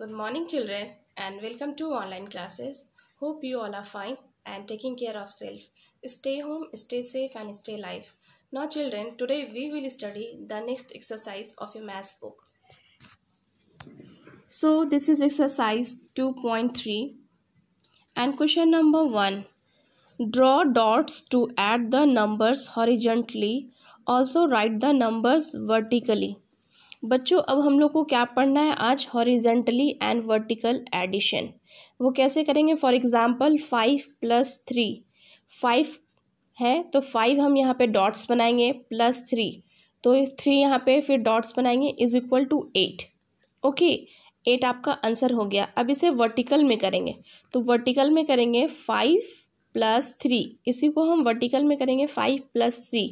Good morning children and welcome to online classes. Hope you all are fine and taking care of self. Stay home, stay safe and stay alive. Now children, today we will study the next exercise of your math book. So this is exercise 2.3 and question number 1. Draw dots to add the numbers horizontally. Also write the numbers vertically. बच्चों अब हम लोग को क्या पढ़ना है आज horizontally and vertical addition वो कैसे करेंगे for example five plus three five है तो फाइव हम यहाँ पे डॉट्स बनाएंगे प्लस थ्री तो थ्री यहाँ पे फिर डॉट्स बनाएंगे is equal to eight okay eight आपका आंसर हो गया अब इसे वर्टिकल में करेंगे तो वर्टिकल में करेंगे फाइव प्लस थ्री इसी को हम वर्टिकल में करेंगे five plus three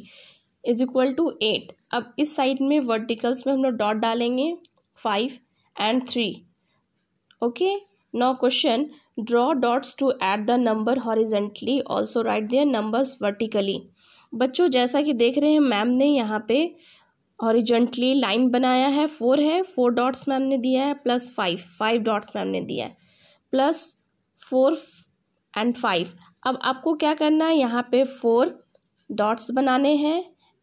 is equal to eight अब इस साइड में वर्टिकल्स में हम लोग डॉट डालेंगे five and three okay no question draw dots to add the number horizontally also write their numbers vertically बच्चों जैसा कि देख रहे हैं मैम ने यहाँ पे हॉरिजेंटली लाइन बनाया है फोर है फोर डॉट्स मैम ने दिया है plus five five dots ma'am ने दिया है प्लस फोर एंड फाइव अब आपको क्या करना है यहाँ पे फोर डॉट्स बनाने हैं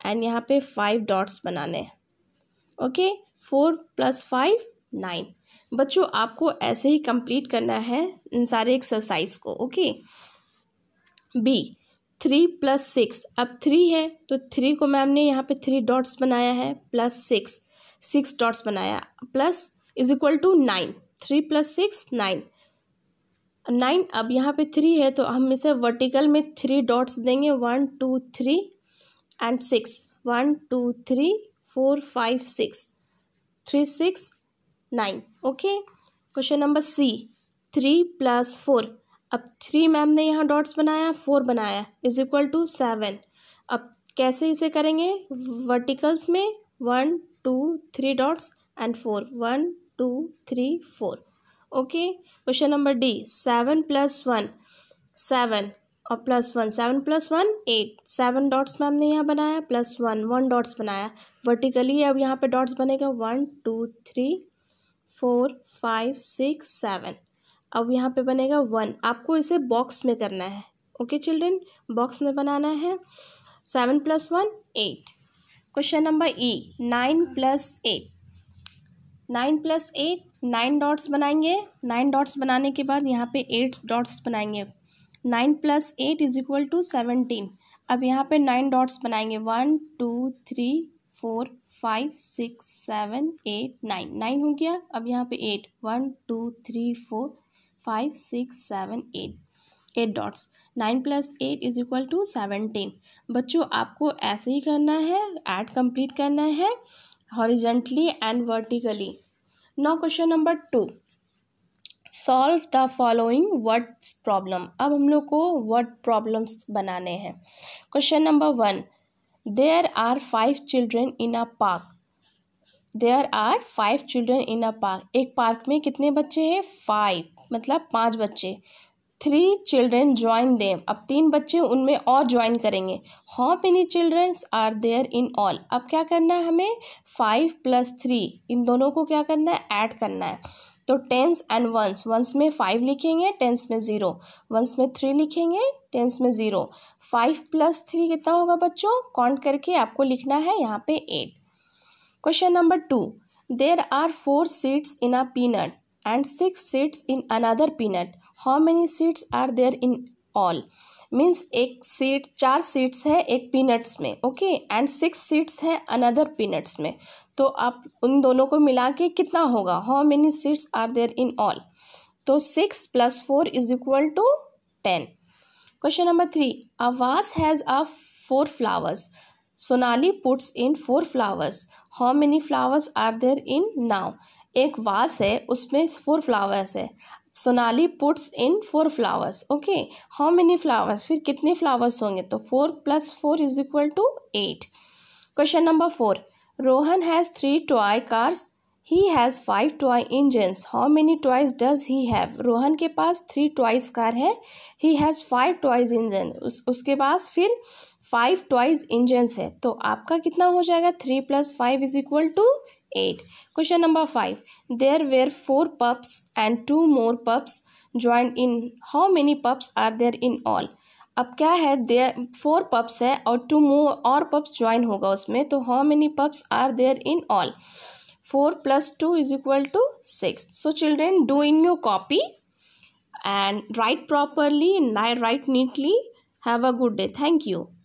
एंड यहाँ पे फाइव डॉट्स बनाने okay four plus five nine बच्चों आपको ऐसे ही कंप्लीट करना है इन सारे एक्सरसाइज को okay B three plus six अब थ्री है तो थ्री को मैम ने यहाँ पे थ्री डॉट्स बनाया है प्लस सिक्स सिक्स डॉट्स बनाया plus is equal to nine three plus six nine nine अब यहाँ पे थ्री है तो हम इसे वर्टिकल में थ्री डॉट्स देंगे one two three and 6. 1, 2, 3, 4, 5, 6. 3, 6, 9. Okay. Question number C three plus four अब थ्री मैम ने यहाँ डॉट्स बनाया फोर बनाया इज इक्वल टू सेवन अब कैसे इसे करेंगे वर्टिकल्स में one two three dots and four one two three four okay question number D seven plus one seven और plus one seven plus one eight seven dots ma'am ने यहाँ बनाया plus one one dots बनाया vertically अब यहाँ पे dots बनेगा one two three four five six seven अब यहाँ पे बनेगा वन आपको इसे बॉक्स में करना है ओके चिल्ड्रेन बॉक्स में बनाना है seven plus one eight question number E nine plus eight nine plus eight nine dots बनाएंगे नाइन डॉट्स बनाने के बाद यहाँ पे एट डॉट्स बनाएंगे nine plus eight is equal to seventeen अब यहाँ पे नाइन डॉट्स बनाएंगे one two three four five six seven eight nine nine हो गया अब यहाँ पे eight one two three four five six seven eight eight dots nine plus eight is equal to seventeen बच्चों आपको ऐसे ही करना है ऐड कंप्लीट करना है हॉरिजेंटली एंड वर्टिकली नौ question number two solve the following words problem अब हम लोग को वर्ड प्रॉब्लम्स बनाने हैं question number one there are five children in a park there are five children in a park एक पार्क में कितने बच्चे हैं फाइव मतलब पाँच बच्चे थ्री चिल्ड्रेन ज्वाइन देम अब तीन बच्चे उनमें और ज्वाइन करेंगे how many childrens are there in all अब क्या करना है हमें फाइव प्लस थ्री इन दोनों को क्या करना है ऐड करना है तो टेंस एंड वंस वंस में फाइव लिखेंगे टेंस में ज़ीरो वंस में थ्री लिखेंगे टेंस में ज़ीरो फाइव प्लस थ्री कितना होगा बच्चों काउंट करके आपको लिखना है यहाँ पे eight question number two there are four seeds in a peanut and six seeds in another peanut how many seeds are there in all means एक सीट चार सीट्स है एक पीनट्स में ओके एंड सिक्स सीट्स हैं another peanuts में तो आप उन दोनों को मिला के कितना होगा how many seats are there in all तो six plus four is equal to ten question number three a vase has a four flowers Sonali puts in four flowers how many flowers are there in now एक vase है उसमें four flowers है Sonali puts in four flowers okay how many flowers फिर कितने flowers होंगे तो four plus four is equal to eight question number four Rohan has three toy cars he has five toy engines how many toys does he have Rohan के पास three toys car है he has five toys engine उसके पास फिर five toys engines है तो आपका कितना हो जाएगा three plus five is equal to eight question number five there were four pups and two more pups join in how many pups are there in all अब क्या है देर फोर पप्स है और टू मोर और पप्स ज्वाइन होगा उसमें तो how many pups are there in all four plus two is equal to six so children do in you copy and write properly write neatly have a good day thank you